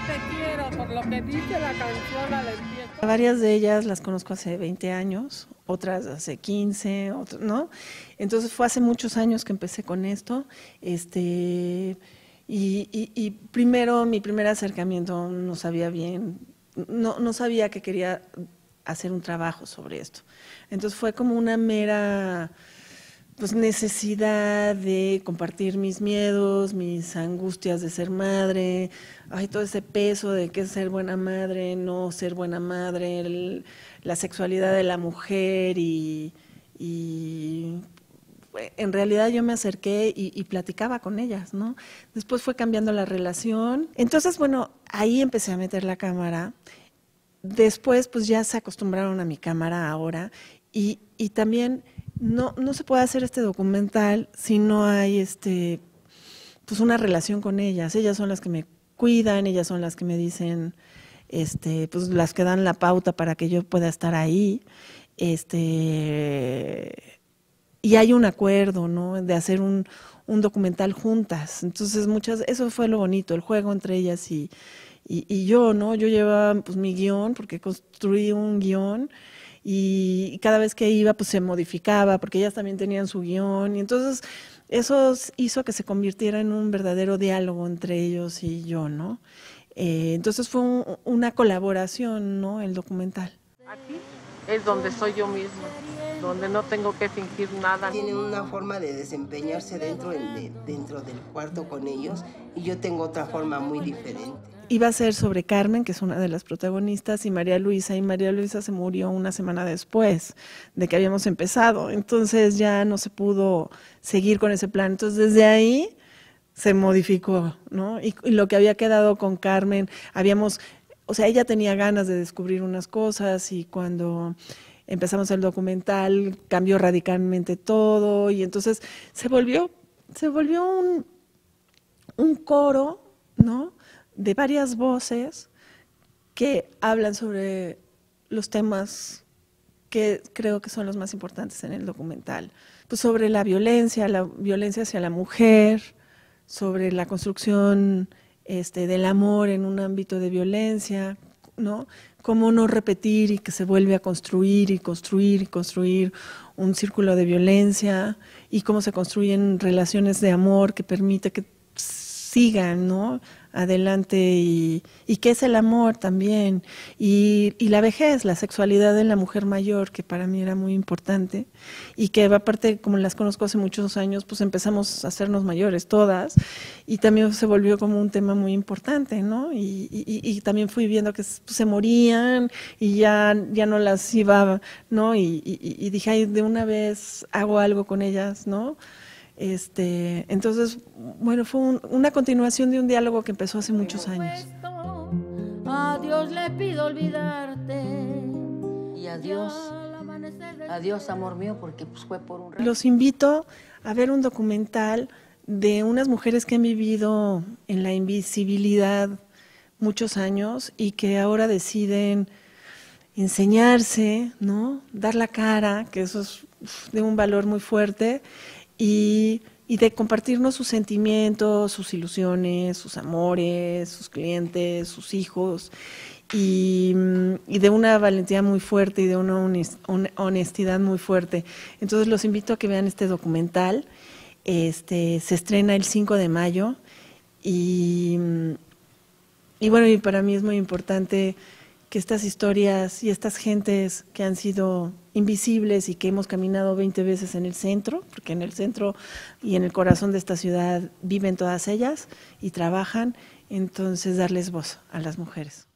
te quiero, por lo que dice la canción al empiezo. Varias de ellas las conozco hace 20 años, otras hace 15, ¿no? Entonces fue hace muchos años que empecé con esto. Este, y, primero, mi primer acercamiento no sabía bien, no sabía que quería hacer un trabajo sobre esto. Entonces fue como una mera pues necesidad de compartir mis miedos, mis angustias de ser madre, hay todo ese peso de qué ser buena madre, no ser buena madre, la sexualidad de la mujer y, en realidad yo me acerqué y, platicaba con ellas, ¿no? Después fue cambiando la relación. Entonces, bueno, ahí empecé a meter la cámara. Después, pues ya se acostumbraron a mi cámara ahora y, y también no, no se puede hacer este documental si no hay este, pues una relación con ellas. Ellas son las que me cuidan, ellas son las que me dicen, este, pues las que dan la pauta para que yo pueda estar ahí. Este, y hay un acuerdo, ¿no? De hacer un, documental juntas. Entonces, muchas, eso fue lo bonito, el juego entre ellas y, y, yo, ¿no? Yo llevaba pues mi guión, porque construí un guión y cada vez que iba pues se modificaba porque ellas también tenían su guión y entonces eso hizo que se convirtiera en un verdadero diálogo entre ellos y yo, ¿no? Eh, entonces fue una colaboración, ¿no? El documental. Aquí es donde soy yo mismo, donde no tengo que fingir nada. Tienen una forma de desempeñarse dentro, dentro del cuarto con ellos y yo tengo otra forma muy diferente iba a ser sobre Carmen, que es una de las protagonistas, y María Luisa, y María Luisa se murió una semana después de que habíamos empezado, entonces ya no se pudo seguir con ese plan. Entonces desde ahí se modificó, ¿no? Y, lo que había quedado con Carmen, habíamos, o sea, ella tenía ganas de descubrir unas cosas y cuando empezamos el documental cambió radicalmente todo y entonces se volvió, se volvió un, un coro, ¿no? de varias voces que hablan sobre los temas que creo que son los más importantes en el documental. Pues sobre la violencia, la violencia hacia la mujer, sobre la construcción este, del amor en un ámbito de violencia, ¿no? Cómo no repetir y que se vuelve a construir y construir y construir un círculo de violencia y cómo se construyen relaciones de amor que permite que sigan, ¿no? Adelante y, que qué es el amor también. Y, la vejez, la sexualidad en la mujer mayor, que para mí era muy importante y que aparte, como las conozco hace muchos años, pues empezamos a hacernos mayores todas y también se volvió como un tema muy importante, Y, también fui viendo que pues, se morían y ya, ya no las iba, ¿no? Y, dije, de una vez hago algo con ellas, ¿no? Este, entonces, bueno, fue una continuación de un diálogo que empezó hace muchos años. A le pido olvidarte. Y adiós. Adiós, amor mío, porque pues, fue por un Los invito a ver un documental de unas mujeres que han vivido en la invisibilidad muchos años y que ahora deciden enseñarse, ¿no? Dar la cara, que eso es de un valor muy fuerte, y, de compartirnos sus sentimientos, sus ilusiones, sus amores, sus clientes, sus hijos. Y, y, de una valentía muy fuerte y de una honestidad muy fuerte. Entonces los invito a que vean este documental. Este, se estrena el 5 de mayo y, y bueno, y para mí es muy importante que estas historias y estas gentes que han sido invisibles y que hemos caminado 20 veces en el centro, porque en el centro y en el corazón de esta ciudad viven todas ellas y trabajan, entonces darles voz a las mujeres.